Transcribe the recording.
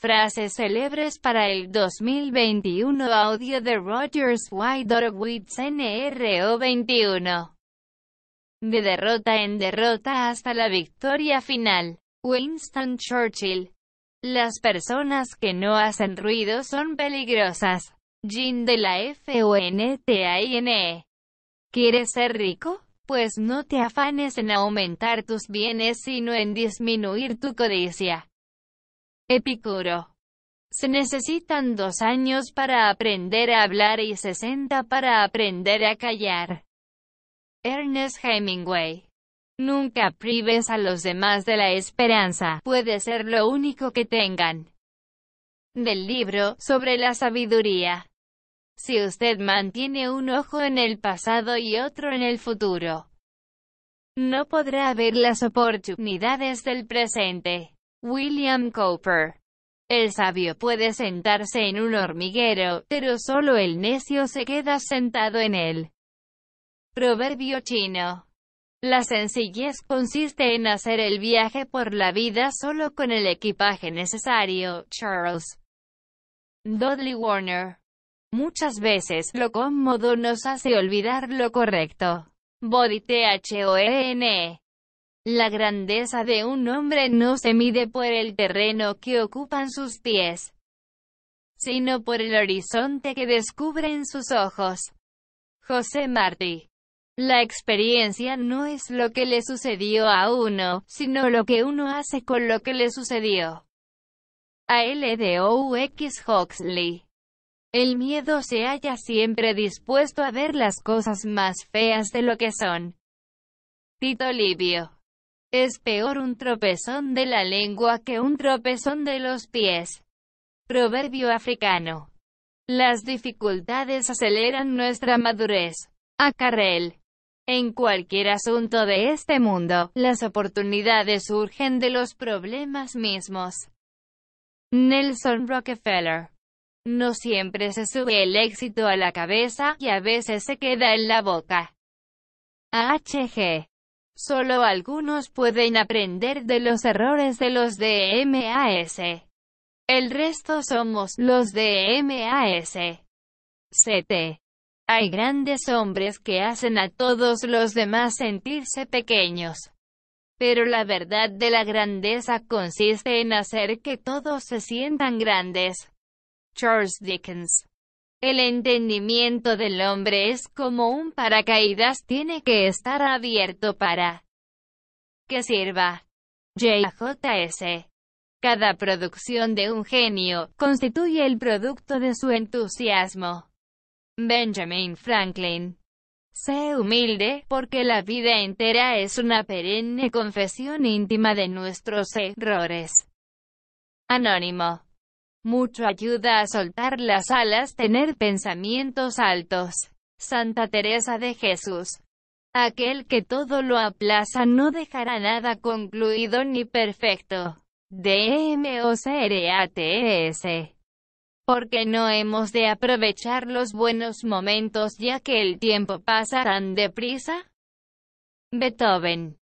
Frases célebres para el 2021 Audio de Rogers White NRO21 De derrota en derrota hasta la victoria final. Winston Churchill Las personas que no hacen ruido son peligrosas. Jin de la E. ¿Quieres ser rico? Pues no te afanes en aumentar tus bienes sino en disminuir tu codicia. Epicuro. Se necesitan dos años para aprender a hablar y sesenta para aprender a callar. Ernest Hemingway. Nunca prives a los demás de la esperanza, puede ser lo único que tengan. Del libro, sobre la sabiduría. Si usted mantiene un ojo en el pasado y otro en el futuro, no podrá ver las oportunidades del presente. William Cooper. El sabio puede sentarse en un hormiguero, pero solo el necio se queda sentado en él. Proverbio chino. La sencillez consiste en hacer el viaje por la vida solo con el equipaje necesario. Charles Dudley Warner. Muchas veces lo cómodo nos hace olvidar lo correcto. Body e N e. La grandeza de un hombre no se mide por el terreno que ocupan sus pies, sino por el horizonte que descubren sus ojos. José Martí. La experiencia no es lo que le sucedió a uno, sino lo que uno hace con lo que le sucedió. A X. Huxley. El miedo se halla siempre dispuesto a ver las cosas más feas de lo que son. Tito Livio. Es peor un tropezón de la lengua que un tropezón de los pies. Proverbio africano. Las dificultades aceleran nuestra madurez. A Carrel. En cualquier asunto de este mundo, las oportunidades surgen de los problemas mismos. Nelson Rockefeller. No siempre se sube el éxito a la cabeza y a veces se queda en la boca. H.G. Solo algunos pueden aprender de los errores de los de El resto somos los de MAS. CT. Hay grandes hombres que hacen a todos los demás sentirse pequeños. Pero la verdad de la grandeza consiste en hacer que todos se sientan grandes. Charles Dickens el entendimiento del hombre es como un paracaídas tiene que estar abierto para que sirva. JJS. Cada producción de un genio constituye el producto de su entusiasmo. Benjamin Franklin. Sé humilde, porque la vida entera es una perenne confesión íntima de nuestros errores. Anónimo. Mucho ayuda a soltar las alas, tener pensamientos altos. Santa Teresa de Jesús. Aquel que todo lo aplaza no dejará nada concluido ni perfecto. DMOCRATS. E Porque no hemos de aprovechar los buenos momentos ya que el tiempo pasa tan deprisa. Beethoven.